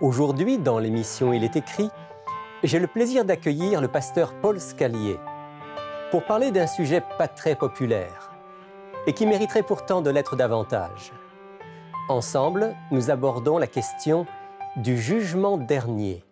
Aujourd'hui, dans l'émission Il est écrit, j'ai le plaisir d'accueillir le pasteur Paul Scalier pour parler d'un sujet pas très populaire et qui mériterait pourtant de l'être davantage. Ensemble, nous abordons la question du jugement dernier.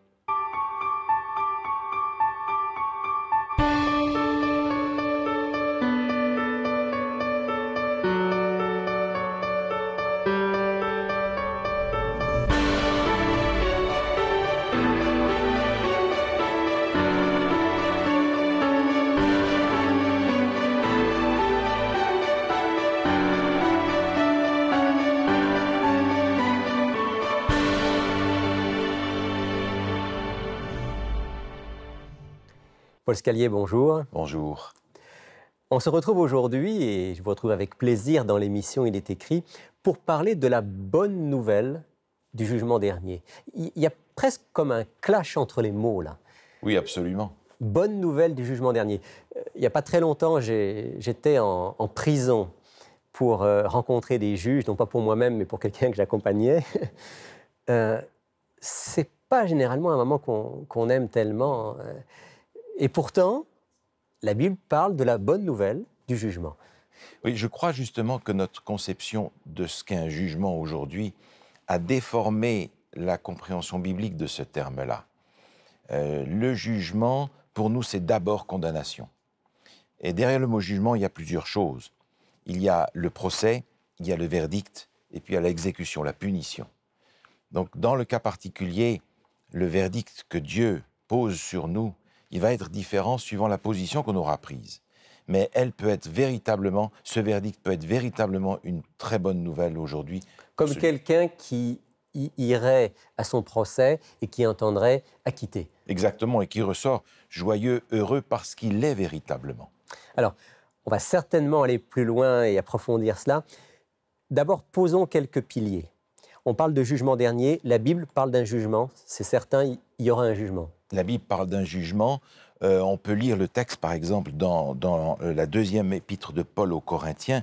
bonjour. Bonjour. On se retrouve aujourd'hui, et je vous retrouve avec plaisir dans l'émission Il est écrit, pour parler de la bonne nouvelle du jugement dernier. Il y a presque comme un clash entre les mots là. Oui, absolument. Bonne nouvelle du jugement dernier. Euh, il n'y a pas très longtemps, j'étais en, prison pour euh, rencontrer des juges, non pas pour moi-même, mais pour quelqu'un que j'accompagnais. euh, c'est pas généralement un moment qu'on aime tellement. Hein. Et pourtant, la Bible parle de la bonne nouvelle du jugement. Oui, je crois justement que notre conception de ce qu'est un jugement aujourd'hui a déformé la compréhension biblique de ce terme-là. Euh, le jugement, pour nous, c'est d'abord condamnation. Et derrière le mot jugement, il y a plusieurs choses. Il y a le procès, il y a le verdict, et puis il y a l'exécution, la punition. Donc dans le cas particulier, le verdict que Dieu pose sur nous, il va être différent suivant la position qu'on aura prise. Mais elle peut être véritablement, ce verdict peut être véritablement une très bonne nouvelle aujourd'hui. Comme quelqu'un qui irait à son procès et qui entendrait acquitter. Exactement, et qui ressort joyeux, heureux, parce qu'il l'est véritablement. Alors, on va certainement aller plus loin et approfondir cela. D'abord, posons quelques piliers. On parle de jugement dernier, la Bible parle d'un jugement, c'est certain, il y aura un jugement. La Bible parle d'un jugement. Euh, on peut lire le texte, par exemple, dans, euh, la deuxième épître de Paul aux Corinthiens,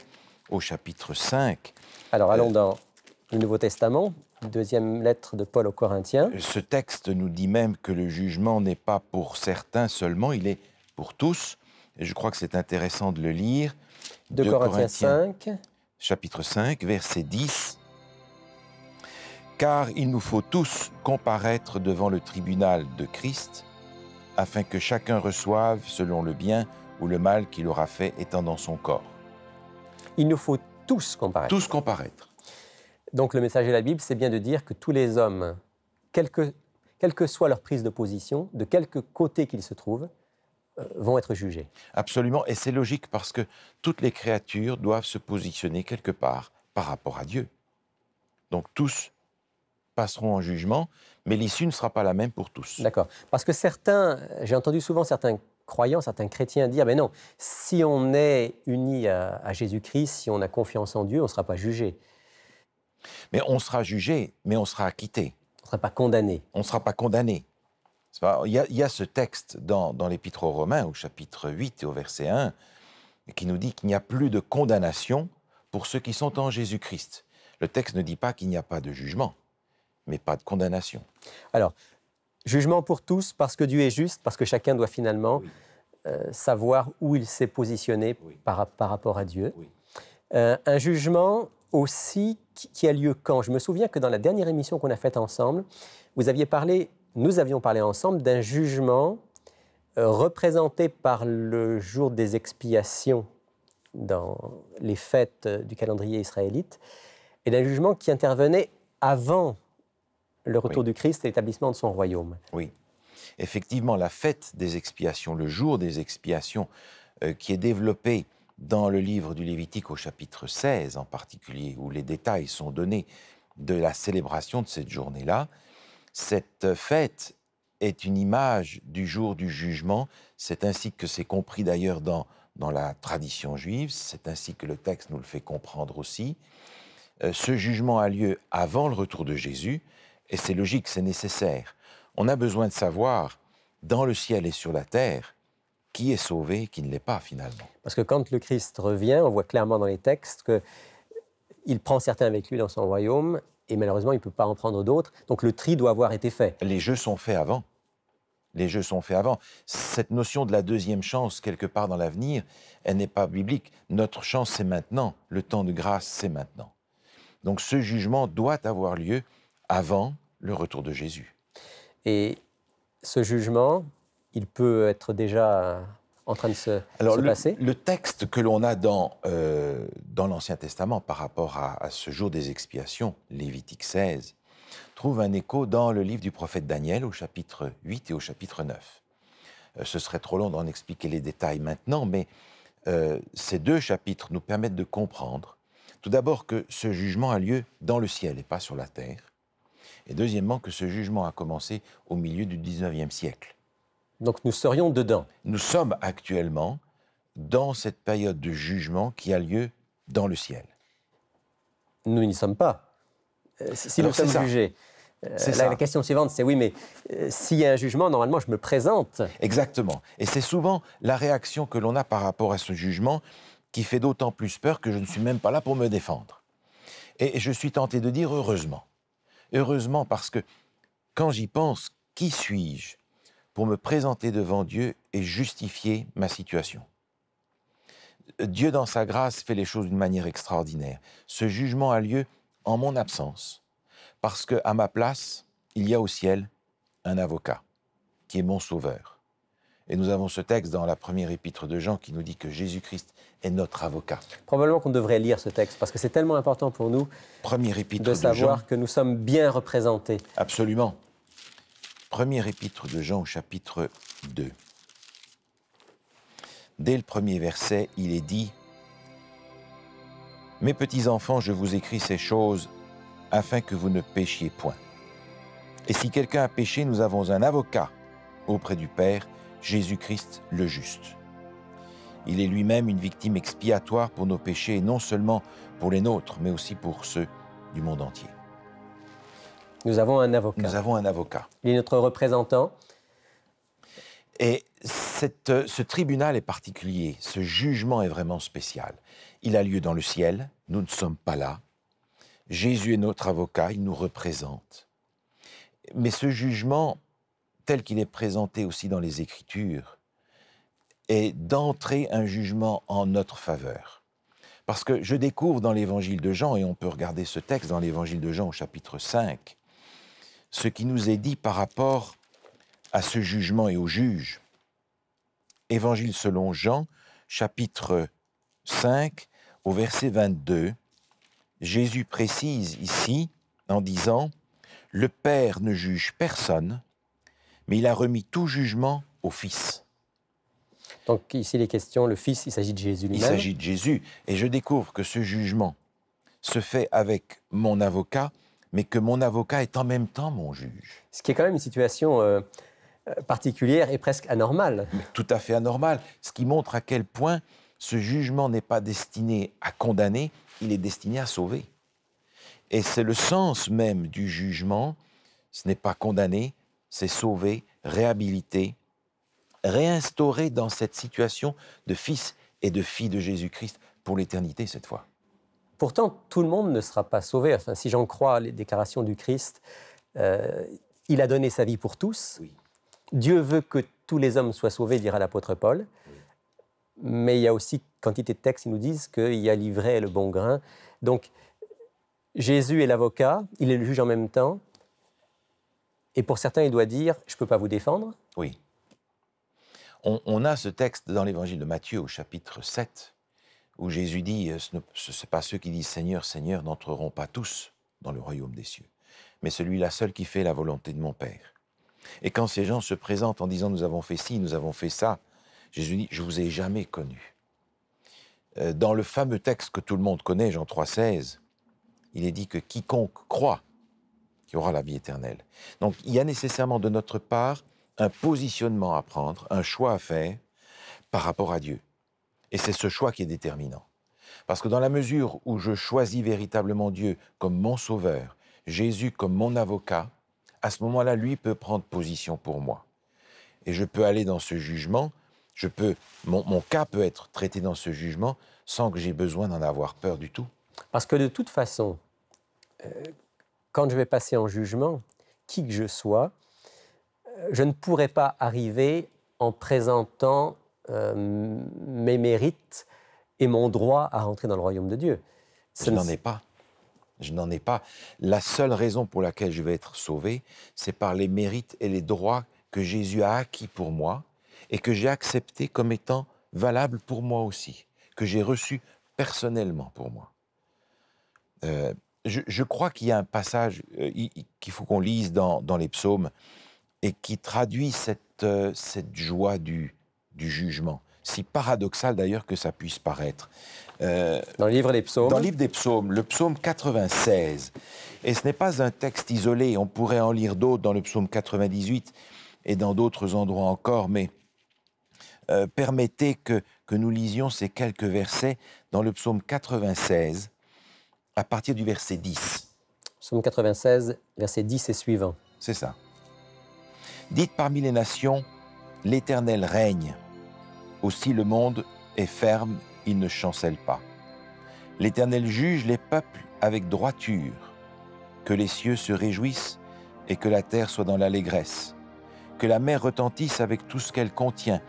au chapitre 5. Alors allons euh, dans le Nouveau Testament, deuxième lettre de Paul aux Corinthiens. Ce texte nous dit même que le jugement n'est pas pour certains seulement, il est pour tous. je crois que c'est intéressant de le lire. De, Corinthiens 5. Chapitre 5, verset 10 car il nous faut tous comparaître devant le tribunal de Christ, afin que chacun reçoive selon le bien ou le mal qu'il aura fait étant dans son corps. Il nous faut tous comparaître. Tous comparaître. Donc le message de la Bible, c'est bien de dire que tous les hommes, quelle que, quelle que soit leur prise de position, de quelque côté qu'ils se trouvent, euh, vont être jugés. Absolument, et c'est logique parce que toutes les créatures doivent se positionner quelque part par rapport à Dieu. Donc tous passeront en jugement, mais l'issue ne sera pas la même pour tous. D'accord. Parce que certains, j'ai entendu souvent certains croyants, certains chrétiens dire, mais non, si on est uni à, Jésus-Christ, si on a confiance en Dieu, on ne sera pas jugé. Mais on sera jugé, mais on sera acquitté. On ne sera pas condamné. On ne sera pas condamné. Il y, a, ce texte dans, dans l'Épître aux Romains, au chapitre 8 et au verset 1, qui nous dit qu'il n'y a plus de condamnation pour ceux qui sont en Jésus-Christ. Le texte ne dit pas qu'il n'y a pas de jugement mais pas de condamnation. Alors, jugement pour tous, parce que Dieu est juste, parce que chacun doit finalement euh, savoir où il s'est positionné par, rapport à Dieu. Euh, un jugement aussi qui, a lieu quand Je me souviens que dans la dernière émission qu'on a faite ensemble, vous aviez parlé, nous avions parlé ensemble d'un jugement euh, représenté par le jour des expiations dans les fêtes du calendrier israélite, et d'un jugement qui intervenait avant le retour du Christ et l'établissement de son royaume. Oui. Effectivement, la fête des expiations, le jour des expiations, euh, qui est développé dans le livre du Lévitique au chapitre 16 en particulier, où les détails sont donnés de la célébration de cette journée-là, cette fête est une image du jour du jugement. C'est ainsi que c'est compris d'ailleurs dans, la tradition juive, c'est ainsi que le texte nous le fait comprendre aussi. Euh, ce jugement a lieu avant le retour de Jésus, et c'est logique, c'est nécessaire. On a besoin de savoir, dans le ciel et sur la terre, qui est sauvé et qui ne l'est pas finalement. Parce que quand le Christ revient, on voit clairement dans les textes qu'il prend certains avec lui dans son royaume, et malheureusement, il ne peut pas en prendre d'autres. Donc le tri doit avoir été fait. Les jeux sont faits avant. Les jeux sont faits avant. Cette notion de la deuxième chance, quelque part dans l'avenir, elle n'est pas biblique. Notre chance, c'est maintenant. Le temps de grâce, c'est maintenant. Donc ce jugement doit avoir lieu avant le retour de Jésus. Et ce jugement, il peut être déjà en train de se, Alors, le, le, texte que l'on a dans, euh, dans l'Ancien Testament par rapport à, ce jour des expiations, Lévitique 16, trouve un écho dans le livre du prophète Daniel au chapitre 8 et au chapitre 9. Euh, ce serait trop long d'en expliquer les détails maintenant, mais euh, ces deux chapitres nous permettent de comprendre, tout d'abord, que ce jugement a lieu dans le ciel et pas sur la terre, et deuxièmement que ce jugement a commencé au milieu du 19e siècle. Donc nous serions dedans. Nous sommes actuellement dans cette période de jugement qui a lieu dans le ciel. Nous n'y sommes pas. Euh, si nous sommes jugés. Euh, la, question suivante, c'est oui, mais euh, s'il y a un jugement, normalement, je me présente. Exactement. Et c'est souvent la réaction que l'on a par rapport à ce jugement qui fait d'autant plus peur que je ne suis même pas là pour me défendre. Et je suis tenté de dire heureusement. Heureusement parce que quand j'y pense, qui suis-je pour me présenter devant Dieu et justifier ma situation Dieu dans sa grâce fait les choses d'une manière extraordinaire. Ce jugement a lieu en mon absence, parce que à ma place, il y a au ciel un avocat qui est mon sauveur. Et nous avons ce texte dans la première épître de Jean qui nous dit que Jésus-Christ est notre avocat. Probablement qu'on devrait lire ce texte parce que c'est tellement important pour nous première épître de savoir de que nous sommes bien représentés. Absolument. Première épître de Jean au chapitre 2. Dès le premier verset, il est dit Mes petits enfants, je vous écris ces choses afin que vous ne péchiez point. Et si quelqu'un a péché, nous avons un avocat auprès du Père, Jésus-Christ le juste. Il est lui-même une victime expiatoire pour nos péchés, non seulement pour les nôtres, mais aussi pour ceux du monde entier. Nous avons un avocat. Nous avons un avocat. Il est notre représentant. Et cette, ce tribunal est particulier, ce jugement est vraiment spécial. Il a lieu dans le ciel, nous ne sommes pas là. Jésus est notre avocat, il nous représente. Mais ce jugement tel qu'il est présenté aussi dans les Écritures, est d'entrer un jugement en notre faveur. Parce que je découvre dans l'Évangile de Jean, et on peut regarder ce texte dans l'Évangile de Jean au chapitre 5, ce qui nous est dit par rapport à ce jugement et au juge. Évangile selon Jean, chapitre 5, au verset 22, Jésus précise ici en disant, Le Père ne juge personne, mais il a remis tout jugement au Fils. Donc ici les questions, le Fils, il s'agit de Jésus Il s'agit de Jésus, et je découvre que ce jugement se fait avec mon avocat, mais que mon avocat est en même temps mon juge. Ce qui est quand même une situation euh, euh, particulière et presque anormale. tout à fait anormale, ce qui montre à quel point ce jugement n'est pas destiné à condamner, il est destiné à sauver. Et c'est le sens même du jugement, ce n'est pas condamner, c'est sauver, réhabiliter, réinstaurer dans cette situation de fils et de fille de Jésus-Christ pour l'éternité cette fois. Pourtant, tout le monde ne sera pas sauvé. si j'en crois les déclarations du Christ, euh, il a donné sa vie pour tous. Oui. Dieu veut que tous les hommes soient sauvés, dira l'apôtre Paul. Mais il y a aussi quantité de textes qui nous disent qu'il y a l'ivraie et le bon grain. Donc, Jésus est l'avocat, il est le juge en même temps. Et pour certains, il doit dire Je ne peux pas vous défendre. Oui. On, a ce texte dans l'évangile de Matthieu, au chapitre 7, où Jésus dit euh, Ce ne sont pas ceux qui disent Seigneur, Seigneur n'entreront pas tous dans le royaume des cieux, mais celui-là seul qui fait la volonté de mon Père. Et quand ces gens se présentent en disant Nous avons fait ci, nous avons fait ça, Jésus dit Je vous ai jamais connu. Euh, dans le fameux texte que tout le monde connaît, Jean 3,16, il est dit que quiconque croit il y aura la vie éternelle. Donc il y a nécessairement de notre part un positionnement à prendre, un choix à faire par rapport à Dieu. Et c'est ce choix qui est déterminant. Parce que dans la mesure où je choisis véritablement Dieu comme mon sauveur, Jésus comme mon avocat, à ce moment-là, lui peut prendre position pour moi. Et je peux aller dans ce jugement, je peux, mon, cas peut être traité dans ce jugement sans que j'ai besoin d'en avoir peur du tout. Parce que de toute façon, euh, quand je vais passer en jugement, qui que je sois, euh, je ne pourrai pas arriver en présentant euh, mes mérites et mon droit à rentrer dans le royaume de Dieu. ce je n'en ai pas. Je n'en ai pas. La seule raison pour laquelle je vais être sauvé, c'est par les mérites et les droits que Jésus a acquis pour moi et que j'ai accepté comme étant valable pour moi aussi, que j'ai reçu personnellement pour moi. Euh, je, crois qu'il y a un passage euh, qu'il faut qu'on lise dans, les psaumes et qui traduit cette, euh, joie du, jugement. Si paradoxal d'ailleurs que ça puisse paraître. Euh, dans le livre des psaumes Dans le livre des psaumes, le psaume 96. Et ce n'est pas un texte isolé, on pourrait en lire d'autres dans le psaume 98 et dans d'autres endroits encore, mais permettez que nous lisions ces quelques versets dans le psaume 96 à partir du verset 10. 96, verset 10 et suivant. C'est ça. Dites parmi les nations, l'Éternel règne. Aussi le monde est ferme, il ne chancelle pas. L'Éternel juge les peuples avec droiture. Que les cieux se réjouissent et que la terre soit dans l'allégresse. Que la mer retentisse avec tout ce qu'elle contient,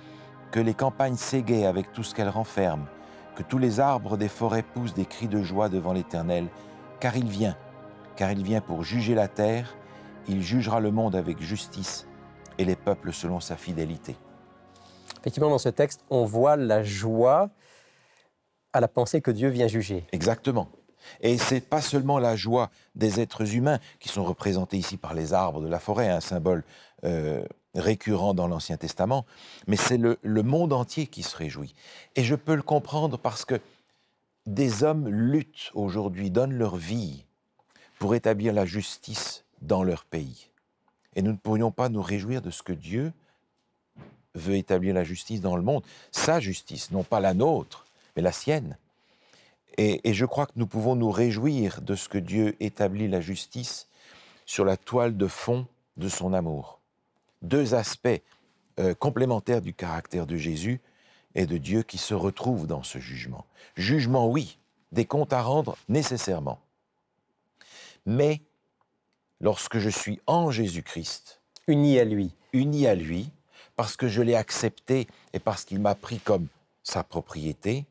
que les campagnes s'égayent avec tout ce qu'elles renferment que tous les arbres des forêts poussent des cris de joie devant l'Éternel, car il vient, car il vient pour juger la terre, il jugera le monde avec justice et les peuples selon sa fidélité. Effectivement, dans ce texte, on voit la joie à la pensée que Dieu vient juger. Exactement. Et ce n'est pas seulement la joie des êtres humains qui sont représentés ici par les arbres de la forêt, un symbole euh, récurrent dans l'Ancien Testament, mais c'est le, monde entier qui se réjouit. Et je peux le comprendre parce que des hommes luttent aujourd'hui, donnent leur vie pour établir la justice dans leur pays. Et nous ne pourrions pas nous réjouir de ce que Dieu veut établir la justice dans le monde, sa justice, non pas la nôtre, mais la sienne. et je crois que nous pouvons nous réjouir de ce que Dieu établit la justice sur la toile de fond de son amour deux aspects euh, complémentaires du caractère de Jésus et de Dieu qui se retrouvent dans ce jugement. Jugement, oui, des comptes à rendre nécessairement. Mais lorsque je suis en Jésus-Christ, uni à lui, uni à lui, parce que je l'ai accepté et parce qu'il m'a pris comme sa propriété,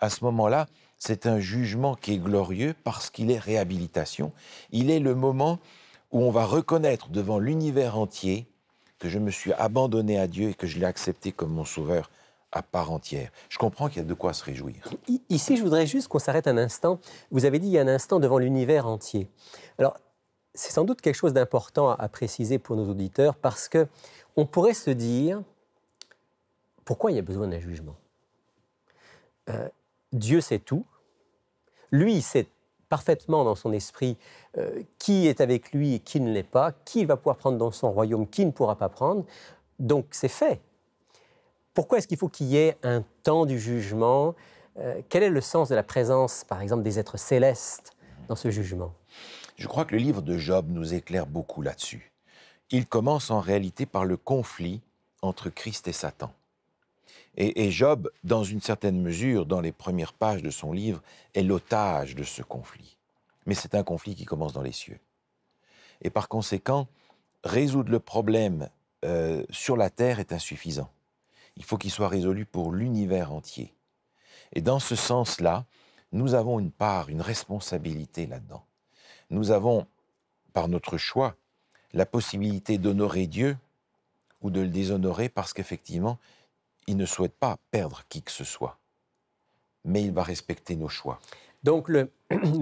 à ce moment-là, c'est un jugement qui est glorieux parce qu'il est réhabilitation. Il est le moment où on va reconnaître devant l'univers entier que je me suis abandonné à Dieu et que je l'ai accepté comme mon sauveur à part entière. Je comprends qu'il y a de quoi se réjouir. Ici, je voudrais juste qu'on s'arrête un instant. Vous avez dit il y a un instant devant l'univers entier. Alors, c'est sans doute quelque chose d'important à, préciser pour nos auditeurs parce que on pourrait se dire pourquoi il y a besoin d'un jugement. Euh, Dieu sait tout. Lui, il sait parfaitement dans son esprit euh, qui est avec lui et qui ne l'est pas, qui va pouvoir prendre dans son royaume, qui ne pourra pas prendre. Donc c'est fait. Pourquoi est-ce qu'il faut qu'il y ait un temps du jugement euh, Quel est le sens de la présence, par exemple, des êtres célestes dans ce jugement Je crois que le livre de Job nous éclaire beaucoup là-dessus. Il commence en réalité par le conflit entre Christ et Satan. Et, Job, dans une certaine mesure, dans les premières pages de son livre, est l'otage de ce conflit. Mais c'est un conflit qui commence dans les cieux. Et par conséquent, résoudre le problème euh, sur la terre est insuffisant. Il faut qu'il soit résolu pour l'univers entier. Et dans ce sens-là, nous avons une part, une responsabilité là-dedans. Nous avons, par notre choix, la possibilité d'honorer Dieu ou de le déshonorer parce qu'effectivement, il ne souhaite pas perdre qui que ce soit, mais il va respecter nos choix. Donc le,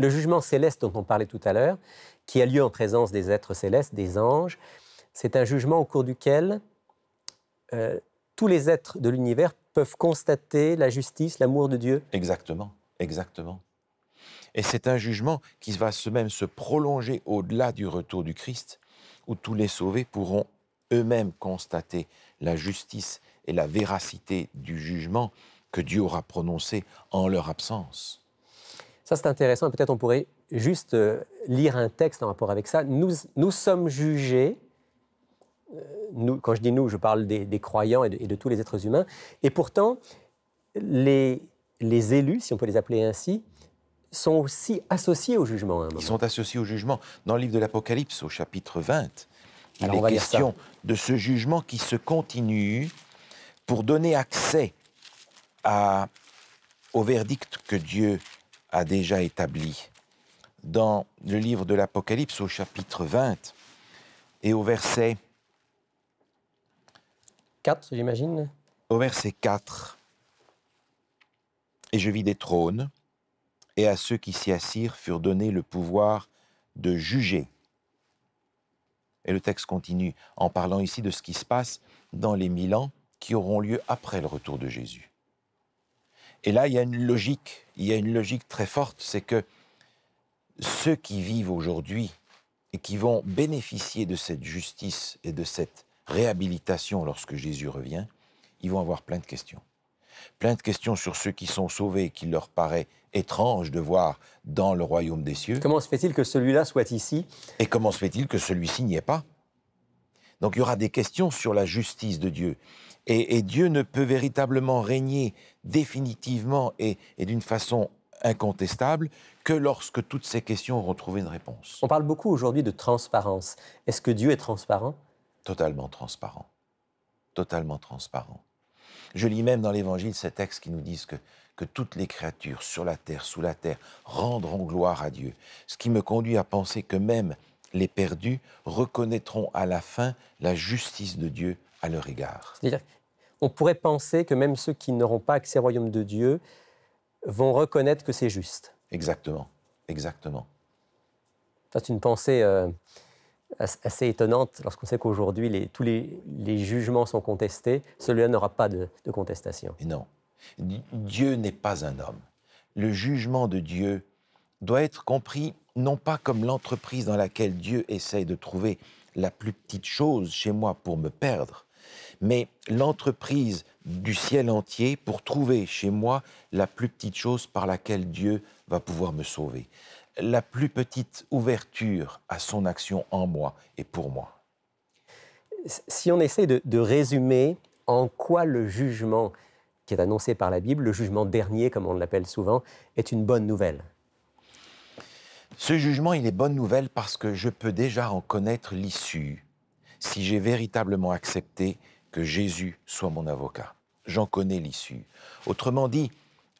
jugement céleste dont on parlait tout à l'heure, qui a lieu en présence des êtres célestes, des anges, c'est un jugement au cours duquel euh, tous les êtres de l'univers peuvent constater la justice, l'amour de Dieu. Exactement, exactement. Et c'est un jugement qui va se même se prolonger au-delà du retour du Christ, où tous les sauvés pourront eux-mêmes constater la justice et la véracité du jugement que Dieu aura prononcé en leur absence. Ça, c'est intéressant. Peut-être on pourrait juste euh, lire un texte en rapport avec ça. Nous, sommes jugés, euh, nous, quand je dis nous, je parle des, croyants et de, tous les êtres humains, et pourtant, les, les élus, si on peut les appeler ainsi, sont aussi associés au jugement. Ils sont associés au jugement. Dans le livre de l'Apocalypse, au chapitre 20, il est question de ce jugement qui se continue pour donner accès au verdict que Dieu a déjà établi. Dans le livre de l'Apocalypse au chapitre 20 et au verset 4, j'imagine. Au verset 4, et je vis des trônes, et à ceux qui s'y assirent furent donnés le pouvoir de juger et le texte continue en parlant ici de ce qui se passe dans les mille ans qui auront lieu après le retour de Jésus. Et là, il y a une logique, il y a une logique très forte, c'est que ceux qui vivent aujourd'hui et qui vont bénéficier de cette justice et de cette réhabilitation lorsque Jésus revient, ils vont avoir plein de questions plein de questions sur ceux qui sont sauvés, qu'il leur paraît étrange de voir dans le royaume des cieux. Comment se fait-il que celui-là soit ici Et comment se fait-il que celui-ci n'y est pas Donc il y aura des questions sur la justice de Dieu. Et, Dieu ne peut véritablement régner définitivement et, et d'une façon incontestable que lorsque toutes ces questions auront trouvé une réponse. On parle beaucoup aujourd'hui de transparence. Est-ce que Dieu est transparent Totalement transparent. Totalement transparent. Je lis même dans l'Évangile ces textes qui nous disent que, que toutes les créatures sur la terre, sous la terre, rendront gloire à Dieu. Ce qui me conduit à penser que même les perdus reconnaîtront à la fin la justice de Dieu à leur égard. C'est-à-dire, on pourrait penser que même ceux qui n'auront pas accès au royaume de Dieu vont reconnaître que c'est juste. Exactement, exactement. C'est une pensée euh, assez étonnante lorsqu'on sait qu'aujourd'hui, tous les, jugements sont contestés. Celui-là n'aura pas de, contestation. non. Dieu n'est pas un homme. Le jugement de Dieu doit être compris non pas comme l'entreprise dans laquelle Dieu essaye de trouver la plus petite chose chez moi pour me perdre, mais l'entreprise du ciel entier pour trouver chez moi la plus petite chose par laquelle Dieu va pouvoir me sauver, la plus petite ouverture à son action en moi et pour moi. Si on essaie de, résumer en quoi le jugement qui est annoncé par la Bible, le jugement dernier comme on l'appelle souvent, est une bonne nouvelle. Ce jugement, il est bonne nouvelle parce que je peux déjà en connaître l'issue si j'ai véritablement accepté que Jésus soit mon avocat. J'en connais l'issue. Autrement dit,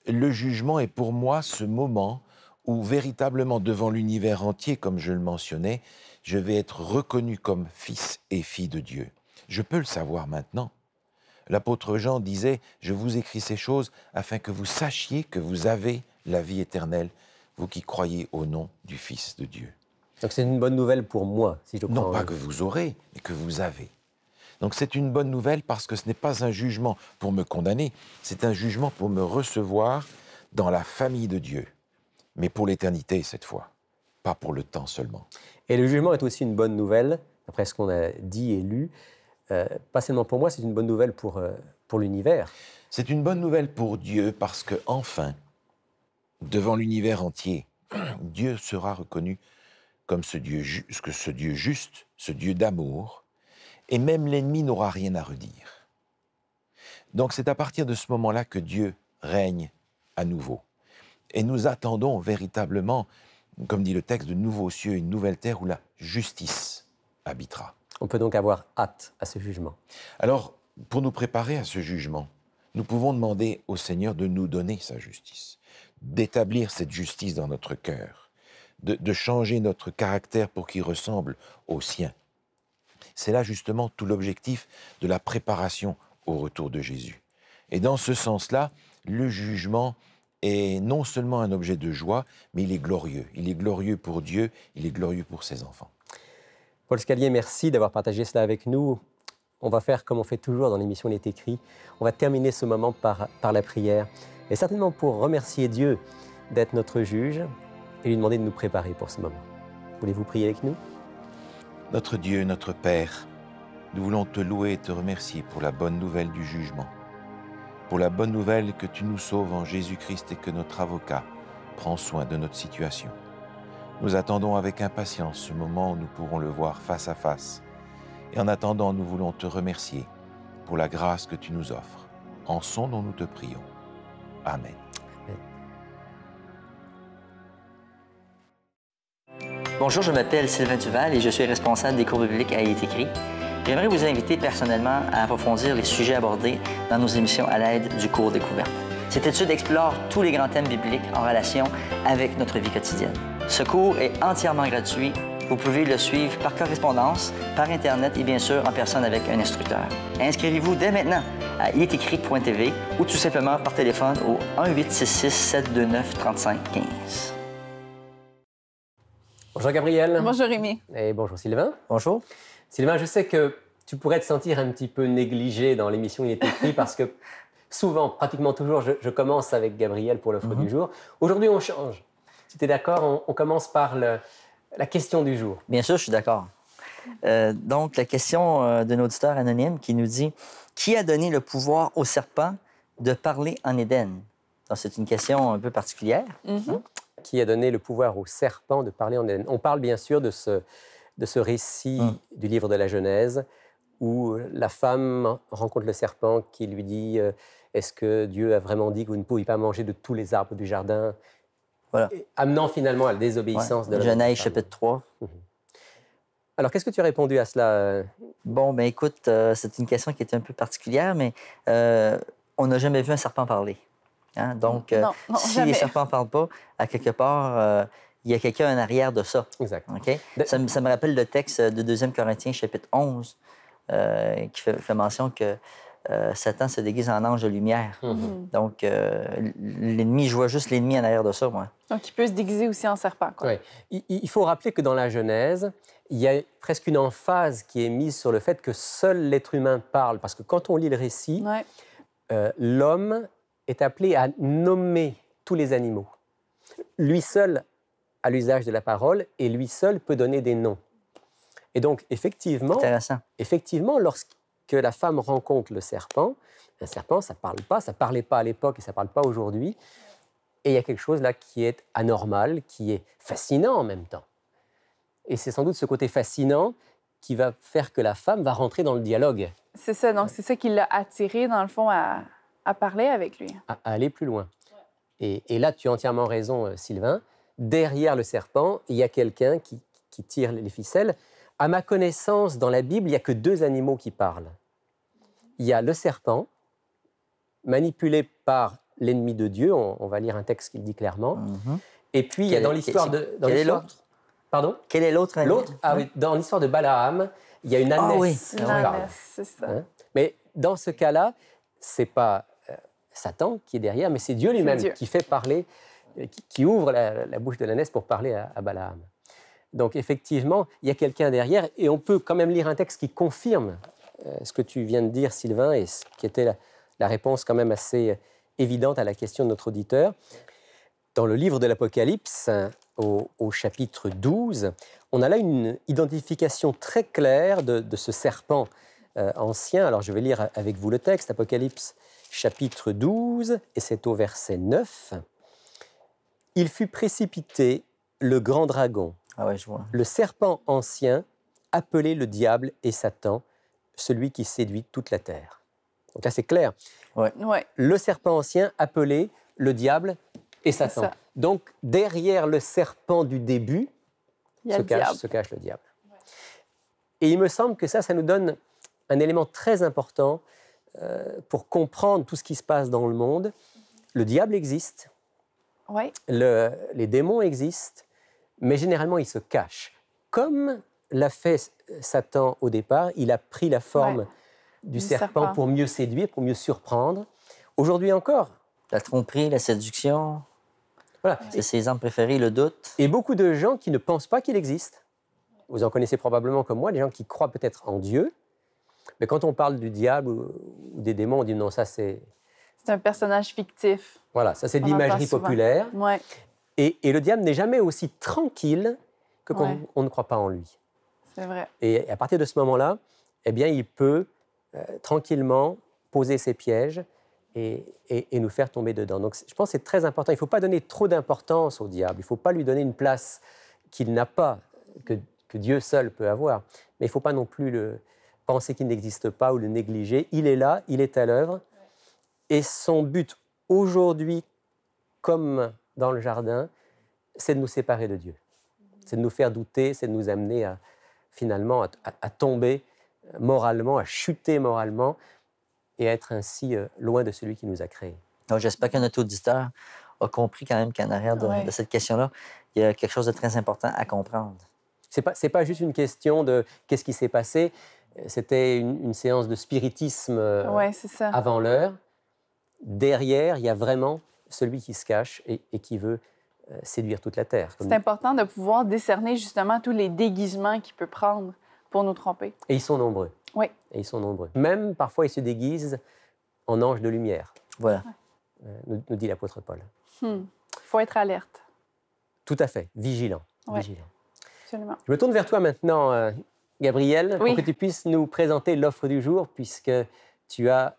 le jugement est pour moi ce moment où véritablement devant l'univers entier, comme je le mentionnais, je vais être reconnu comme fils et fille de Dieu. Je peux le savoir maintenant. L'apôtre Jean disait, je vous écris ces choses afin que vous sachiez que vous avez la vie éternelle, vous qui croyez au nom du Fils de Dieu. Donc c'est une bonne nouvelle pour moi, si je Non, pas que vous aurez, mais que vous avez. Donc c'est une bonne nouvelle parce que ce n'est pas un jugement pour me condamner, c'est un jugement pour me recevoir dans la famille de Dieu, mais pour l'éternité cette fois, pas pour le temps seulement. Et le jugement est aussi une bonne nouvelle, après ce qu'on a dit et lu. Euh, pas seulement pour moi, c'est une bonne nouvelle pour, euh, pour l'univers. C'est une bonne nouvelle pour Dieu parce que enfin, devant l'univers entier, Dieu sera reconnu comme ce Dieu, ce Dieu juste, ce Dieu d'amour, et même l'ennemi n'aura rien à redire. Donc c'est à partir de ce moment-là que Dieu règne à nouveau. Et nous attendons véritablement, comme dit le texte, de nouveaux cieux, une nouvelle terre où la justice habitera. On peut donc avoir hâte à ce jugement. Alors, pour nous préparer à ce jugement, nous pouvons demander au Seigneur de nous donner sa justice, d'établir cette justice dans notre cœur, de, changer notre caractère pour qu'il ressemble au sien. C'est là justement tout l'objectif de la préparation au retour de Jésus. Et dans ce sens-là, le jugement est non seulement un objet de joie, mais il est glorieux. Il est glorieux pour Dieu, il est glorieux pour ses enfants. Paul Scalier, merci d'avoir partagé cela avec nous. On va faire comme on fait toujours dans l'émission Il est écrit. On va terminer ce moment par, par la prière. Et certainement pour remercier Dieu d'être notre juge et lui demander de nous préparer pour ce moment. Voulez-vous prier avec nous notre Dieu, notre Père, nous voulons te louer et te remercier pour la bonne nouvelle du jugement, pour la bonne nouvelle que tu nous sauves en Jésus-Christ et que notre avocat prend soin de notre situation. Nous attendons avec impatience ce moment où nous pourrons le voir face à face. Et en attendant, nous voulons te remercier pour la grâce que tu nous offres. En son nom, nous te prions. Amen. Bonjour, je m'appelle Sylvain Duval et je suis responsable des cours bibliques à Écrit. J'aimerais vous inviter personnellement à approfondir les sujets abordés dans nos émissions à l'aide du cours Découverte. Cette étude explore tous les grands thèmes bibliques en relation avec notre vie quotidienne. Ce cours est entièrement gratuit. Vous pouvez le suivre par correspondance, par Internet et bien sûr en personne avec un instructeur. Inscrivez-vous dès maintenant à yetécrit.tv ou tout simplement par téléphone au 1-866-729-3515. Bonjour Gabriel. Bonjour Rémi. Et bonjour Sylvain. Bonjour. Sylvain, je sais que tu pourrais te sentir un petit peu négligé dans l'émission Il est écrit parce que souvent, pratiquement toujours, je, commence avec Gabriel pour l'offre mhm. du jour. Aujourd'hui, on change. Si tu es d'accord, on, commence par la question du jour. Bien sûr, je suis d'accord. Euh, donc, la question euh, d'un auditeur anonyme qui nous dit Qui a donné le pouvoir au serpent de parler en Éden c'est une question un peu particulière. Mhm qui a donné le pouvoir au serpent de parler en hélène. On parle bien sûr de ce, de ce récit hum. du livre de la Genèse où la femme rencontre le serpent qui lui dit euh, Est-ce que Dieu a vraiment dit que vous ne pouviez pas manger de tous les arbres du jardin amenant finalement à la désobéissance de la Genèse chapitre 3. Mhm. Alors, qu'est-ce que tu as répondu à cela euh Bon, ben écoute, euh, c'est une question qui est un peu particulière, mais on n'a jamais vu un serpent parler. Hein? Donc, euh, si les serpents ne parlent pas, à quelque part, euh, il y a quelqu'un en arrière de ça. Exact. Ça, me rappelle le texte de 2 Corinthiens, chapitre 11, euh, qui fait, mention que Satan se déguise en ange de lumière. Mhm. Mhm. Donc, l'ennemi, je vois juste l'ennemi en arrière de ça, moi. Donc, il peut se déguiser aussi en serpent. Quoi. Il, faut rappeler que dans la Genèse, il y a presque une emphase qui est mise sur le fait que seul l'être humain parle. Parce que quand on lit le récit, l'homme est appelé à nommer tous les animaux. Lui seul a l'usage de la parole et lui seul peut donner des noms. Et donc, effectivement, effectivement lorsque la femme rencontre le serpent, un serpent, ça ne parle pas, ça ne parlait pas à l'époque et ça ne parle pas aujourd'hui. Et il y a quelque chose là qui est anormal, qui est fascinant en même temps. Et c'est sans doute ce côté fascinant qui va faire que la femme va rentrer dans le dialogue. C'est ça, donc c'est ça qui l'a attirée dans le fond à, à parler avec lui. À, aller plus loin. Et, là, tu as entièrement raison, euh, Sylvain. Derrière le serpent, il y a quelqu'un qui, tire les ficelles. À ma connaissance, dans la Bible, il n'y a que deux animaux qui parlent. Il y a le serpent, manipulé par l'ennemi de Dieu, on, va lire un texte qui le dit clairement. Mhm. Et puis, il y a dans l'histoire de... quel est l'autre Pardon Quel est l'autre L'autre, ah Dans l'histoire de Balaam, il y a une ah ânesse. Ah oui, c'est ça. Hein Mais dans ce cas-là, c'est pas Satan qui est derrière, mais c'est Dieu lui-même qui fait parler, euh, qui, ouvre la, bouche de l'ânesse pour parler à, Balaam. Donc effectivement, il y a quelqu'un derrière et on peut quand même lire un texte qui confirme euh, ce que tu viens de dire, Sylvain, et ce qui était la, réponse quand même assez euh, évidente à la question de notre auditeur. Dans le livre de l'Apocalypse, hein, au, chapitre 12, on a là une identification très claire de, ce serpent ancien. Alors je vais lire avec vous le texte, Apocalypse chapitre 12, et c'est au verset 9. Il fut précipité le grand dragon, ah le serpent ancien, appelé le diable et Satan, celui qui séduit toute la terre. Donc là, c'est clair. Le serpent ancien, appelé le diable et Satan. Donc derrière le serpent du début se, cache, se cache, le diable. Et il me semble que ça, ça nous donne un élément très important euh, pour comprendre tout ce qui se passe dans le monde, le diable existe, les démons existent, mais généralement ils se cachent. Comme l'a fait Satan au départ, il a pris la forme du, serpent, pour mieux séduire, pour mieux surprendre. Aujourd'hui encore. La tromperie, la séduction. Voilà. C'est ses âmes préférées, le doute. Et beaucoup de gens qui ne pensent pas qu'il existe. Vous en connaissez probablement comme moi, des gens qui croient peut-être en Dieu, mais quand on parle du diable ou, des démons, on dit non, ça c'est... C'est un personnage fictif. Voilà, ça c'est de l'imagerie populaire. Et, le diable n'est jamais aussi tranquille que quand on, ne croit pas en lui. C'est vrai. Et à partir de ce moment-là, eh bien, il peut euh, tranquillement poser ses pièges et, nous faire tomber dedans. Donc je pense que c'est très important. Il ne faut pas donner trop d'importance au diable. Il ne faut pas lui donner une place qu'il n'a pas, que, que, Dieu seul peut avoir. Mais il ne faut pas non plus le, penser qu'il n'existe pas ou le négliger. Il est là, il est à l'œuvre. Et son but aujourd'hui, comme dans le jardin, c'est de nous séparer de Dieu. C'est de nous faire douter, c'est de nous amener à, finalement à, tomber euh, moralement, à chuter moralement et à être ainsi euh, loin de celui qui nous a créés. Donc j'espère que notre auditeur a compris quand même qu'en arrière de, cette question-là, il y a quelque chose de très important à comprendre. C'est pas, pas juste une question de qu'est-ce qui s'est passé, c'était une, séance de spiritisme euh, avant l'heure. Derrière, il y a vraiment celui qui se cache et, qui veut euh, séduire toute la Terre. C'est important de pouvoir décerner justement tous les déguisements qu'il peut prendre pour nous tromper. Et ils sont nombreux. Oui. Et ils sont nombreux. Même parfois, ils se déguisent en anges de lumière. Voilà, euh, nous, dit l'apôtre Paul. Il hmm. faut être alerte. Tout à fait, vigilant. vigilant. Absolument. Je me tourne vers toi maintenant, Gabrielle, pour que tu puisses nous présenter l'offre du jour, puisque tu as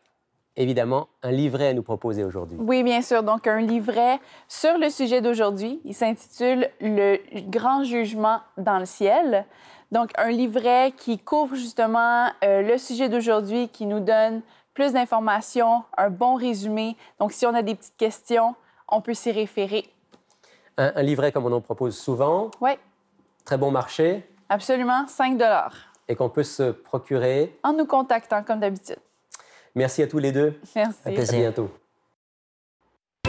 évidemment un livret à nous proposer aujourd'hui. Oui, bien sûr. Donc, un livret sur le sujet d'aujourd'hui. Il s'intitule Le grand jugement dans le ciel. Donc, un livret qui couvre justement euh, le sujet d'aujourd'hui, qui nous donne plus d'informations, un bon résumé. Donc, si on a des petites questions, on peut s'y référer. un livret comme on en propose souvent. Oui. Très bon marché. Absolument, 5 Et qu'on peut se procurer. En nous contactant, comme d'habitude. Merci à tous les deux. Merci. À, bientôt.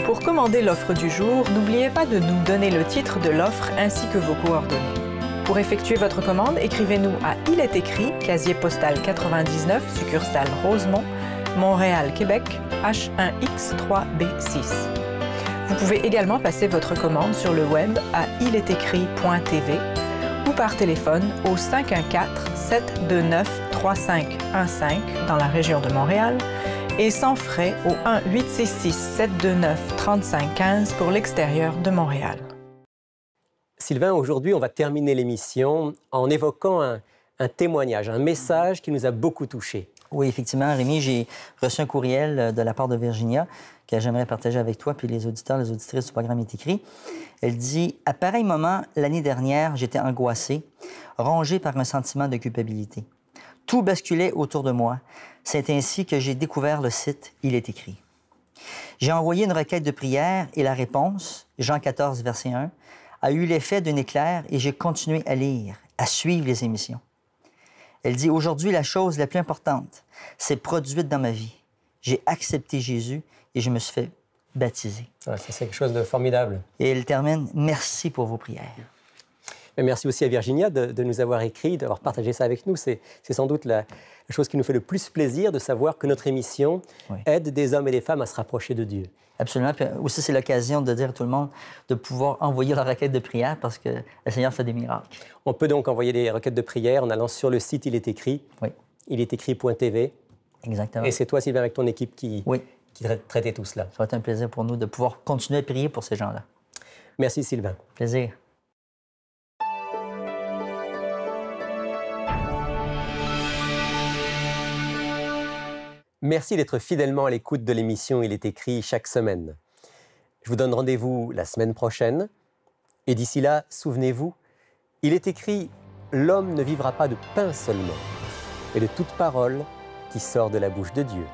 Pour commander l'offre du jour, n'oubliez pas de nous donner le titre de l'offre ainsi que vos coordonnées. Pour effectuer votre commande, écrivez-nous à Il est écrit, casier postal 99, succursale Rosemont, Montréal, Québec, H1X3B6. Vous pouvez également passer votre commande sur le web à ilestécrit.tv ou par téléphone au 514-729-3515 dans la région de Montréal et sans frais au 1-866-729-3515 pour l'extérieur de Montréal. Sylvain, aujourd'hui, on va terminer l'émission en évoquant un, un témoignage, un message qui nous a beaucoup touchés. Oui, effectivement, Rémi, j'ai reçu un courriel euh, de la part de Virginia que j'aimerais partager avec toi, puis les auditeurs, les auditrices du programme est écrit. Elle dit À pareil moment, l'année dernière, j'étais angoissée, rongée par un sentiment de culpabilité. Tout basculait autour de moi. C'est ainsi que j'ai découvert le site Il est écrit. J'ai envoyé une requête de prière et la réponse, Jean 14, verset 1, a eu l'effet d'un éclair et j'ai continué à lire, à suivre les émissions. Elle dit, aujourd'hui, la chose la plus importante s'est produite dans ma vie. J'ai accepté Jésus et je me suis fait baptiser. Ah, c'est quelque chose de formidable. Et elle termine, merci pour vos prières. merci aussi à Virginia de, de nous avoir écrit, d'avoir partagé ça avec nous. C'est sans doute la, la chose qui nous fait le plus plaisir de savoir que notre émission aide des hommes et des femmes à se rapprocher de Dieu. Absolument. aussi, c'est l'occasion de dire à tout le monde de pouvoir envoyer leur requête de prière parce que le Seigneur fait des miracles. On peut donc envoyer des requêtes de prière en allant sur le site Il est écrit. Oui. Il est écrit.tv. Exactement. Et c'est toi, Sylvain, avec ton équipe qui, qui traitait tout cela. Ça va être un plaisir pour nous de pouvoir continuer à prier pour ces gens-là. Merci, Sylvain. Plaisir. Merci d'être fidèlement à l'écoute de l'émission Il est écrit chaque semaine. Je vous donne rendez-vous la semaine prochaine. Et d'ici là, souvenez-vous, il est écrit L'homme ne vivra pas de pain seulement, mais de toute parole qui sort de la bouche de Dieu.